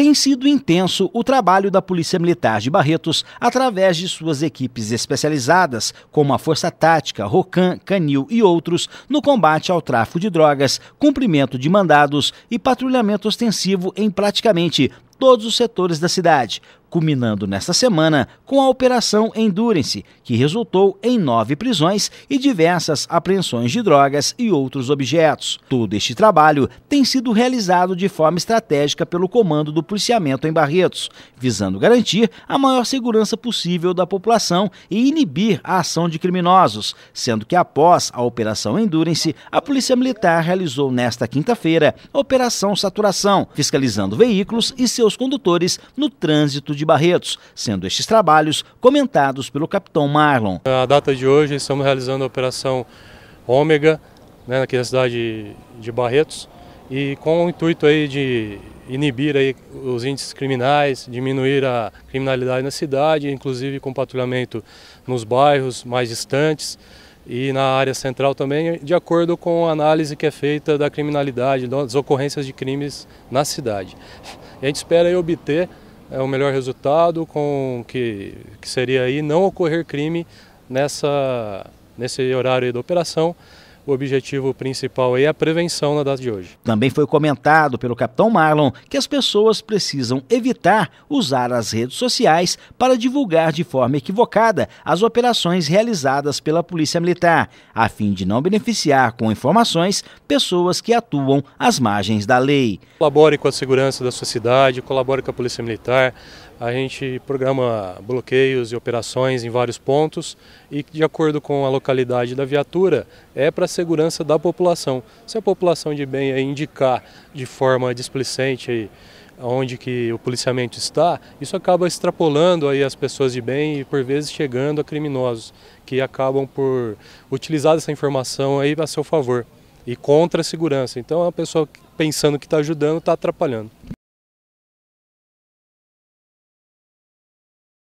tem sido intenso o trabalho da Polícia Militar de Barretos através de suas equipes especializadas, como a Força Tática, Rocan, Canil e outros, no combate ao tráfico de drogas, cumprimento de mandados e patrulhamento ostensivo em praticamente todos os setores da cidade, culminando nesta semana com a Operação Endurance, que resultou em nove prisões e diversas apreensões de drogas e outros objetos. Todo este trabalho tem sido realizado de forma estratégica pelo Comando do Policiamento em Barretos, visando garantir a maior segurança possível da população e inibir a ação de criminosos, sendo que após a Operação Endurance, a Polícia Militar realizou nesta quinta-feira Operação Saturação, fiscalizando veículos e seus condutores no trânsito de de Barretos, sendo estes trabalhos comentados pelo capitão Marlon. A data de hoje estamos realizando a Operação Ômega, né, aqui na cidade de Barretos, e com o intuito aí de inibir aí os índices criminais, diminuir a criminalidade na cidade, inclusive com patrulhamento nos bairros mais distantes e na área central também, de acordo com a análise que é feita da criminalidade, das ocorrências de crimes na cidade. A gente espera obter é o melhor resultado com que, que seria aí não ocorrer crime nessa, nesse horário da operação o objetivo principal é a prevenção na data de hoje. Também foi comentado pelo capitão Marlon que as pessoas precisam evitar usar as redes sociais para divulgar de forma equivocada as operações realizadas pela Polícia Militar, a fim de não beneficiar com informações pessoas que atuam às margens da lei. Colabore com a segurança da sua cidade, colabore com a Polícia Militar, a gente programa bloqueios e operações em vários pontos e, de acordo com a localidade da viatura, é para a segurança da população. Se a população de bem indicar de forma displicente onde que o policiamento está, isso acaba extrapolando aí as pessoas de bem e por vezes chegando a criminosos que acabam por utilizar essa informação aí a seu favor e contra a segurança. Então, a pessoa pensando que está ajudando está atrapalhando.